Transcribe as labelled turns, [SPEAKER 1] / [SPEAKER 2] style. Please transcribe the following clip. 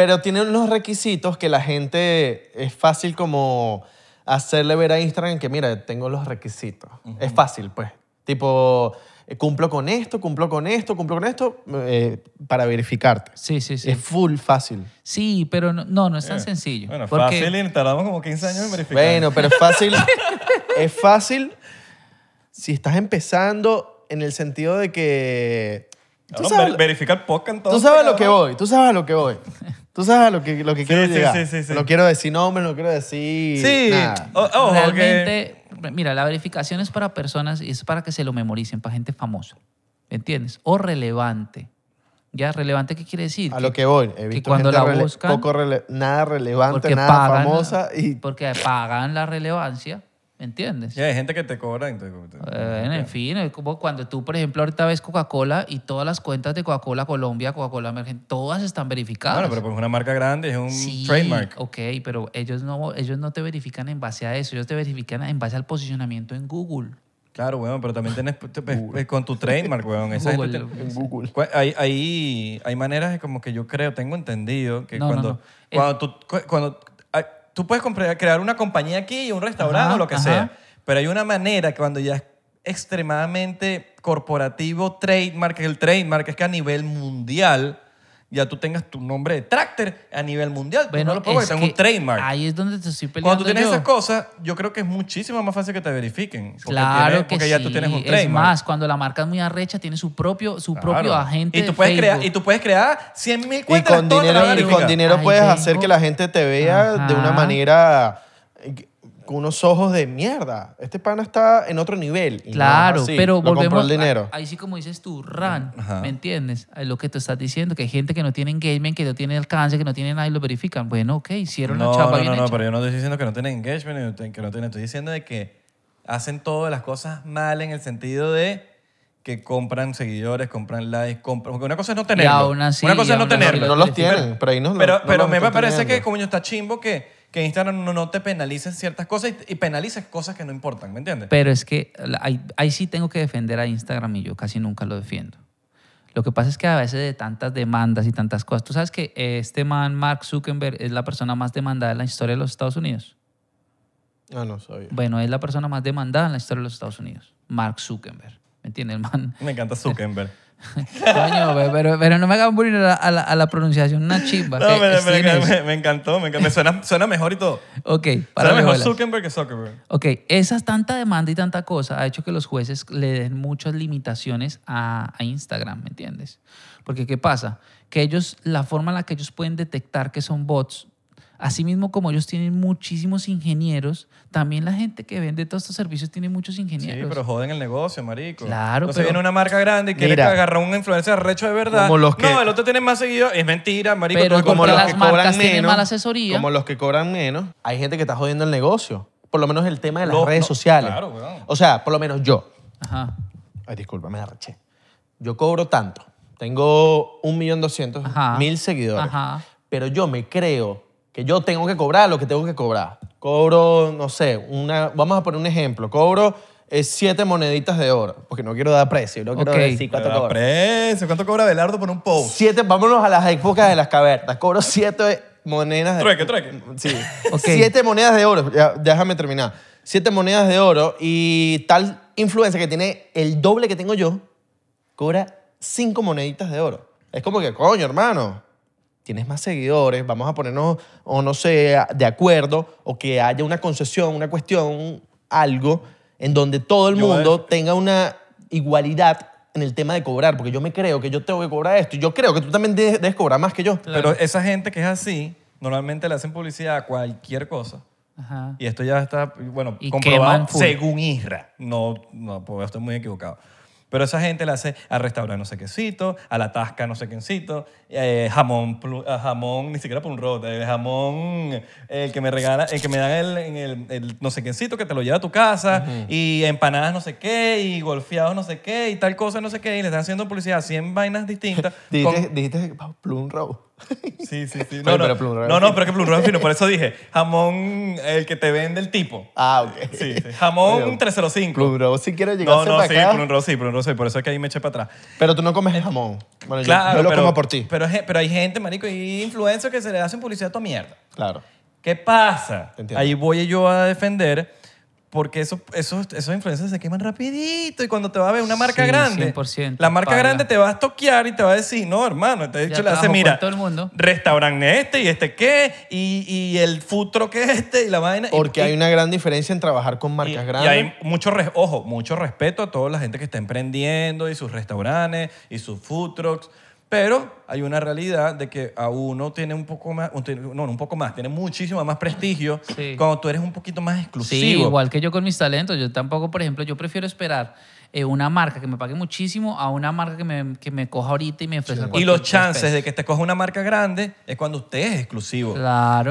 [SPEAKER 1] Pero tiene unos requisitos que la gente es fácil como hacerle ver a Instagram que, mira, tengo los requisitos. Es fácil, pues. Tipo, eh, cumplo con esto, cumplo con esto, cumplo con esto, eh, para verificarte. Sí, sí, sí. Es full fácil.
[SPEAKER 2] Sí, pero no, no, es tan eh, sencillo. Bueno, fácil, tardamos como 15 años en verificar. Bueno, pero es fácil,
[SPEAKER 1] es fácil si estás empezando en el sentido de que...
[SPEAKER 3] verificar podcast
[SPEAKER 1] Tú sabes lo que voy, tú sabes lo que voy. Tú sabes lo que, lo que quiero sí, llegar. lo quiero decir nombre, no quiero decir. Sí, nada. Oh, ojo, Realmente,
[SPEAKER 2] mira, la verificación es para personas y es para que se lo memoricen, para gente famosa. ¿Entiendes? O relevante. ¿Ya? ¿Relevante qué quiere decir? A lo que voy. He que cuando la buscan.
[SPEAKER 1] Poco relevante, nada relevante, nada famosa.
[SPEAKER 2] Y... Porque pagan la relevancia entiendes? Y hay gente que te cobra. Entonces, eh, en fin, es como cuando tú, por ejemplo, ahorita ves Coca-Cola y todas las cuentas de Coca-Cola Colombia, Coca-Cola Mergen, todas están verificadas. Bueno, pero pues, es una marca grande, es un sí, trademark. Ok, pero ellos no, ellos no te verifican en base a eso, ellos te verifican en base al posicionamiento en Google. Claro, weón, pero también tienes pues, pues, con tu trademark, weón. Esa en Google.
[SPEAKER 3] Hay, hay, hay maneras como que yo creo, tengo entendido que cuando, Cuando, tú, tú puedes crear una compañía aquí y un restaurante o lo que sea, pero hay una manera que cuando ya es extremadamente corporativo, trademark, el trademark es que a nivel mundial ya tú tengas tu nombre de tractor a nivel mundial. Bueno, no lo puedo es, es un trademark. Ahí es donde te estoy peleando. Cuando tienes esas cosas, yo creo que es muchísimo más fácil que te verifiquen. claro Porque ya tú tienes un trademark. Es más,
[SPEAKER 2] cuando la marca es muy arrecha, tiene su propio, su propio agente. Y tú, puedes crear, y tú
[SPEAKER 3] puedes crear 100 mil cuentas. Y con dinero, y con
[SPEAKER 1] dinero puedes hacer que la gente te vea de una manera con unos ojos de mierda. Este pana está en otro nivel. Claro, pero volvemos. dinero.
[SPEAKER 2] ahí sí, como dices tú, RAN, ¿me entiendes? A Lo que tú estás diciendo, que hay gente que no tiene engagement, que no tiene alcance, que no tiene nada y lo verifican. Bueno, ok, hicieron la chapa no, no, no, pero yo no estoy
[SPEAKER 3] diciendo que no tienen engagement, que no tienen, estoy diciendo de que hacen todas las cosas mal en el sentido de que compran seguidores, compran likes, compran... Porque una cosa es no tenerlo. tenerlo. Una cosa es no no los tienen. Pero Pero ahí me parece que que como está chimbo que Instagram no, te penalice ciertas cosas y, penalice cosas que no importan, ¿me entiendes? Pero es
[SPEAKER 2] que ahí, sí tengo que defender a Instagram y yo casi nunca lo defiendo. Lo que pasa es que a veces de tantas demandas y tantas cosas, tú sabes que este man, Mark Zuckerberg, es la persona más demandada en la historia de los Estados Unidos.
[SPEAKER 1] Ah, no sabía. Bueno,
[SPEAKER 2] es la persona más demandada en la historia de los Estados Unidos. Mark Zuckerberg. ¿Me entiendes, man? Me encanta Zuckerberg pero, no me hagas bullying a la, a la, pronunciación, una chimba. Eh, me,
[SPEAKER 3] encantó, me, Suena, mejor y todo. Ok, para Suena mejor Zuckerberg que Zuckerberg.
[SPEAKER 2] Ok, esas tanta demanda y tanta cosa ha hecho que los jueces le den muchas limitaciones a, a Instagram, ¿me entiendes? Porque ¿qué pasa? Que ellos, la forma en la que ellos pueden detectar que son bots Asimismo, como ellos tienen muchísimos ingenieros, también la gente que vende todos estos servicios tiene muchos ingenieros. Sí, pero
[SPEAKER 3] joden el negocio, marico. Claro, Entonces viene una marca grande
[SPEAKER 2] y quiere mira,
[SPEAKER 3] un influencer recho de verdad. los que, no, el otro tiene más seguidores. Es mentira, marico. Pero como los las que
[SPEAKER 1] marcas cobran tienen menos, mala asesoría. Como los que cobran menos, hay gente que está jodiendo el negocio. Por lo menos el tema de las redes sociales. Claro, O sea, por lo menos yo. Ajá. Ay, disculpa, me arreché. Yo cobro tanto. Tengo un millón doscientos mil seguidores. Ajá. Pero yo me creo que yo tengo que cobrar lo que tengo que cobrar. Cobro, no sé, una, vamos a poner un ejemplo, cobro eh, siete moneditas de oro, porque no quiero dar precio, no quiero decir cuánto precio, ¿Cuánto cobra Belardo por un post? vámonos a las épocas de las cavernas, cobro siete monedas de Trueque, trueque. Sí. Siete monedas de oro. déjame terminar. Siete monedas de oro y tal influencia que tiene el doble que tengo yo, cobra cinco moneditas de oro. Es como que, coño, hermano tienes más seguidores, vamos a ponernos, o no sé, de acuerdo, o que haya una concesión, una cuestión, algo, en donde todo el mundo tenga una igualdad en el tema de cobrar, porque yo me creo que yo tengo que cobrar esto, y yo creo que tú también debes, cobrar más que yo. Pero esa gente que es
[SPEAKER 3] así, normalmente le hacen publicidad a cualquier cosa. Y esto ya está, bueno, comprobado según Isra. No, no, pues estoy muy equivocado. Pero esa gente la hace al restaurante no sé qué, a la tasca no sé qué, eh, jamón, eh, jamón, ni siquiera por un el eh, jamón, eh, el que me regala, el que me dan el, no sé qué que te lo lleva a tu casa, y empanadas no sé qué, y golfeados no sé qué, y tal cosa no sé qué, y le están haciendo publicidad 100 vainas distintas. dijiste, que dijiste, Sí, sí, sí. No, no, pero plum, no, no, pero que fino. Por eso dije, jamón, el que te vende el tipo. Ah, ok. Sí, sí. Jamón 305. 305. Plumero si quiero llegar no, no, sí, acá. rosí, sí, un sí. Por eso es que ahí me eché para atrás.
[SPEAKER 1] Pero tú no comes el jamón. Bueno, claro, yo, lo como por
[SPEAKER 3] ti. Pero, pero hay gente, marico, y influencers que se le hacen publicidad a tu mierda. Claro. ¿Qué pasa? Ahí
[SPEAKER 1] voy yo a defender
[SPEAKER 3] porque eso, eso, esos se queman rapidito y cuando te va a ver una marca grande, la marca grande te va a toquear y te va a decir, no, hermano, te este dicho, le hace, mira, restaurante este
[SPEAKER 1] y este qué, y, y el food truck es este y la vaina. Porque hay una gran diferencia en trabajar con marcas grandes. Y hay
[SPEAKER 3] mucho, ojo, mucho respeto a toda la gente que está emprendiendo y sus restaurantes y sus food trucks pero hay una realidad de que a uno tiene un poco
[SPEAKER 2] más, no, un poco más, tiene muchísimo más prestigio cuando tú eres un poquito más exclusivo. Sí, igual que yo con mis talentos. Yo tampoco, por ejemplo, yo prefiero esperar eh, una marca que me pague muchísimo a una marca que me, coja ahorita y me ofrezca Y los chances de
[SPEAKER 3] que te coja una marca grande es cuando usted es exclusivo.
[SPEAKER 2] Claro.